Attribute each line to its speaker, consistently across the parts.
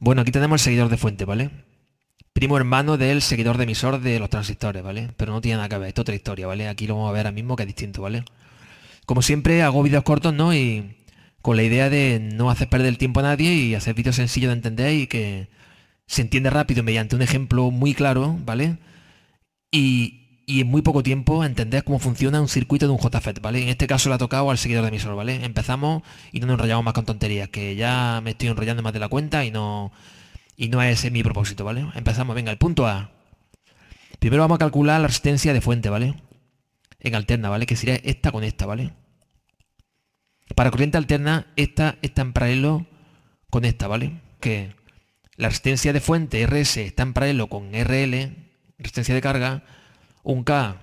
Speaker 1: Bueno, aquí tenemos el seguidor de fuente, ¿vale? Primo hermano del seguidor de emisor de los transistores, ¿vale? Pero no tiene nada que ver, esto es otra historia, ¿vale? Aquí lo vamos a ver ahora mismo que es distinto, ¿vale? Como siempre, hago vídeos cortos, ¿no? Y con la idea de no hacer perder el tiempo a nadie y hacer vídeos sencillos de entender y que se entiende rápido mediante un ejemplo muy claro, ¿vale? Y, y en muy poco tiempo entender cómo funciona un circuito de un JFET, ¿vale? En este caso le ha tocado al seguidor de sol, ¿vale? Empezamos y no nos enrollamos más con tonterías, que ya me estoy enrollando más de la cuenta y no, y no es mi propósito, ¿vale? Empezamos, venga, el punto A. Primero vamos a calcular la resistencia de fuente, ¿vale? En alterna, ¿vale? Que sería esta con esta, ¿vale? Para corriente alterna, esta está en paralelo con esta, ¿vale? Que la resistencia de fuente RS está en paralelo con RL, resistencia de carga, un K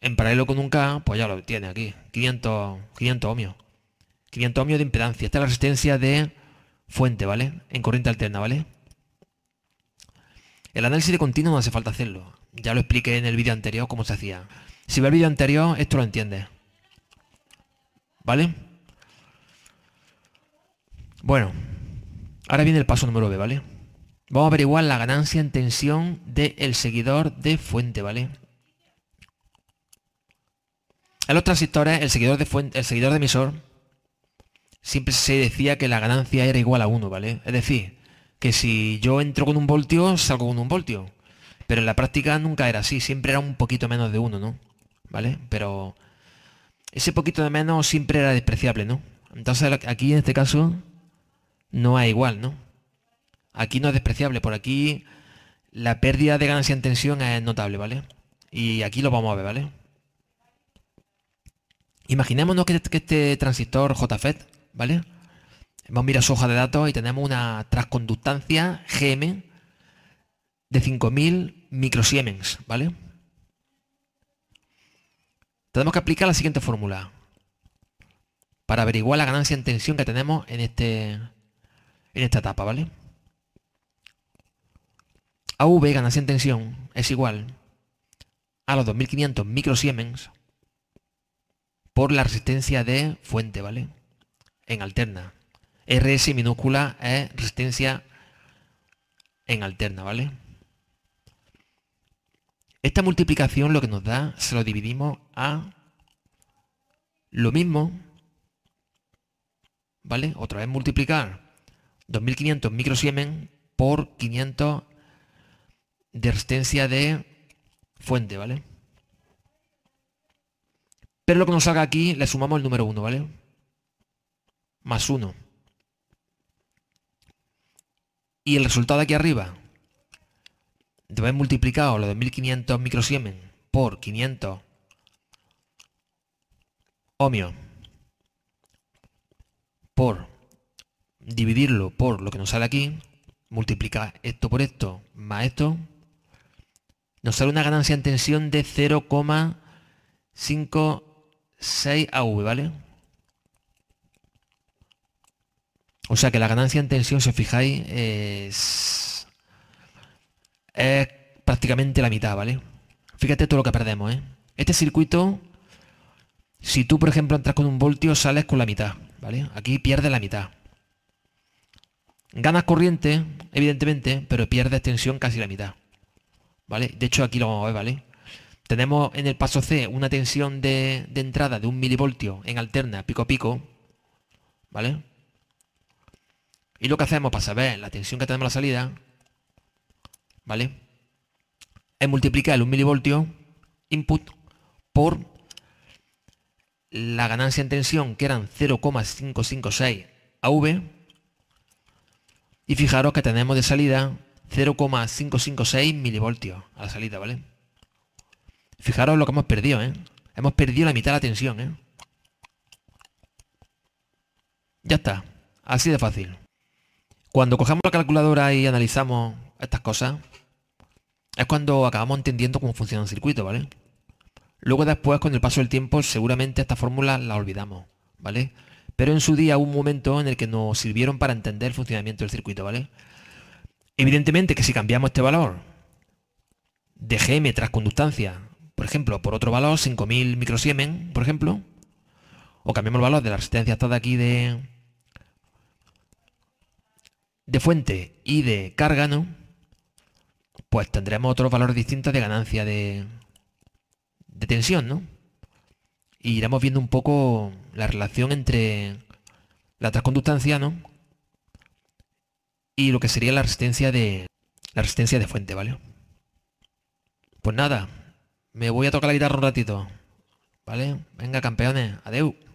Speaker 1: en paralelo con un K, pues ya lo tiene aquí. 500, 500 ohmios. 500 ohmios de impedancia. Esta es la resistencia de fuente, ¿vale? En corriente alterna, ¿vale? El análisis de continuo no hace falta hacerlo. Ya lo expliqué en el vídeo anterior cómo se hacía. Si ve el vídeo anterior, esto lo entiende, ¿Vale? Bueno, ahora viene el paso número B, ¿vale? Vamos a averiguar la ganancia en tensión del seguidor de fuente, ¿vale? En los transistores, el seguidor de fuente, el seguidor de emisor, siempre se decía que la ganancia era igual a 1, ¿vale? Es decir, que si yo entro con un voltio, salgo con un voltio. Pero en la práctica nunca era así, siempre era un poquito menos de 1, ¿no? ¿Vale? Pero ese poquito de menos siempre era despreciable, ¿no? Entonces aquí en este caso no es igual, ¿no? Aquí no es despreciable, por aquí la pérdida de ganancia en tensión es notable, ¿vale? Y aquí lo vamos a ver, ¿vale? Imaginémonos este, que, este transistor JFET, ¿vale? Vamos a mirar su hoja de datos y tenemos una transconductancia GM de 5000 microsiemens, ¿vale? Tenemos que aplicar la siguiente fórmula para averiguar la ganancia en tensión que tenemos en, este, en esta etapa, ¿vale? AV, ganancia en tensión, es igual a los 2500 microsiemens por la resistencia de fuente, ¿vale? En alterna. RS minúscula es resistencia en alterna, ¿vale? Esta multiplicación lo que nos da, se lo dividimos a lo mismo, ¿vale? Otra vez multiplicar 2.500 microsiemen por 500 de resistencia de fuente, ¿vale? Pero lo que nos salga aquí le sumamos el número 1, ¿vale? Más 1. Y el resultado de aquí arriba, de haber multiplicado lo de 1500 microsiemen por 500 ohmios por dividirlo por lo que nos sale aquí, multiplicar esto por esto más esto, nos sale una ganancia en tensión de 0,5 6AV, ¿vale? O sea que la ganancia en tensión, si os fijáis, es, prácticamente la mitad, ¿vale? Fíjate todo lo que perdemos, ¿eh? Este circuito, si tú, por ejemplo, entras con un voltio, sales con la mitad, ¿vale? Aquí pierdes la mitad. Ganas corriente, evidentemente, pero pierdes tensión casi la mitad. ¿Vale? De hecho, aquí lo vamos a ver, ¿vale? Tenemos en el paso C una tensión de, entrada de un milivoltio en alterna pico-pico, a ¿vale? Y lo que hacemos para saber la tensión que tenemos a la salida, ¿vale? Es multiplicar el 1 milivoltio input por la ganancia en tensión, que eran 0,556 AV. Y fijaros que tenemos de salida 0,556 milivoltios a la salida, ¿vale? Fijaros lo que hemos perdido, ¿eh? Hemos perdido la mitad de la tensión, ¿eh? Ya está. Así de fácil. Cuando cogemos la calculadora y analizamos estas cosas, es cuando acabamos entendiendo cómo funciona el circuito, ¿vale? Luego después, con el paso del tiempo, seguramente esta fórmula la olvidamos, ¿vale? Pero en su día hubo un momento en el que nos sirvieron para entender el funcionamiento del circuito, ¿vale? Evidentemente que si cambiamos este valor de GM tras conductancia por ejemplo, por otro valor, 5.000 microsiemen, por ejemplo. O cambiamos el valor de la resistencia hasta de aquí de, de fuente y de carga, ¿no? Pues tendremos otros valores distintos de ganancia de, de tensión, ¿no? Y iremos viendo un poco la relación entre la transconductancia, ¿no? Y lo que sería la resistencia de la resistencia de fuente, ¿vale? Pues nada, me voy a tocar la guitarra un ratito. ¿Vale? Venga, campeones. Adeu.